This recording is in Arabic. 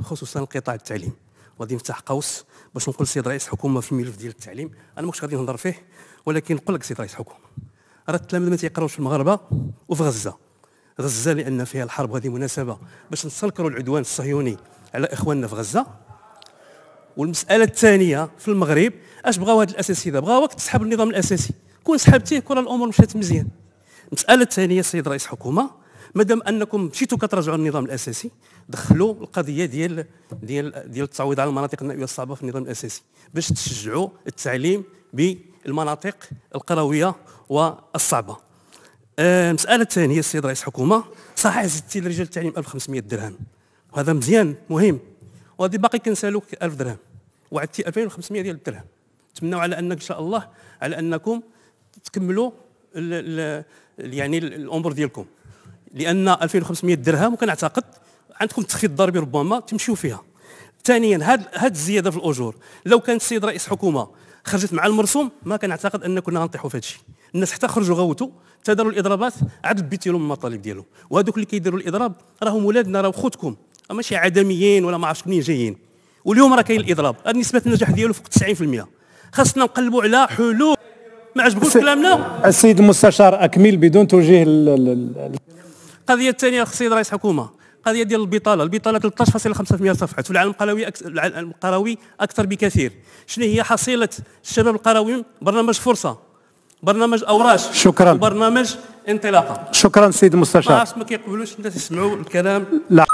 خصوصا القطاع التعليم غادي نفتح قوس باش نقول سيد رئيس حكومه في الملف ديال التعليم انا ما كنتش غادي نهضر فيه ولكن نقول لك سيد رئيس حكومه راه التلاميذ ما تيقراوش في المغاربه وفي غزه غزه لان فيها الحرب وهذه مناسبه باش نستنكروا العدوان الصهيوني على اخواننا في غزه والمساله الثانيه في المغرب اش بغاو هاد الاساتذه بغاو تسحب النظام الاساسي كون سحبتيه كون الامور مشات مزيان المساله الثانيه سيد رئيس حكومه مادام انكم مشيتوا كتراجعوا النظام الاساسي دخلوا القضيه ديال ديال ديال التعويض على المناطق النائيه الصعبه في النظام الاساسي باش تشجعوا التعليم بالمناطق القرويه والصعبه المساله آه، الثانيه السيد رئيس الحكومه صحيح زدتي لرجال التعليم 1500 درهم وهذا مزيان مهم وهذه باقي كنسالوك 1000 درهم وعدتي 2500 ديال الدرهم نتمناو على انك ان شاء الله على انكم تكملوا الـ الـ يعني الامور ديالكم لان 2500 درهم وكنعتقد عندكم تخفيض ضريبي ربما تمشيو فيها ثانيا هاد هاد الزياده في الاجور لو كان السيد رئيس حكومه خرجت مع المرسوم ما كنعتقد ان كنا غنطيحوا في هادشي الناس حتى خرجوا غوتوا حتى داروا الاضرابات عاد بيتي لهم المطالب ديالهم وهذوك اللي كيديروا الاضراب راهم ولادنا راه خوتكم ماشي عدميين ولا ما عرفتش منين جايين واليوم راه كاين الاضراب نسبه النجاح ديالو فوق 90% خاصنا نقلبوا على حلول ما عجبكوش كلامنا السيد المستشار اكمل بدون توجيه القضيه الثانيه السيد رئيس الحكومه قضيه ديال البطاله البطاله 13.5% صفحه في العالم القروي أكثر القروي اكثر بكثير شنو هي حصيله الشباب القروي برنامج فرصه برنامج اوراش شكرا وبرنامج انطلاقه شكرا سيد المستشار ما كيقبلوش الناس يسمعوا الكلام لا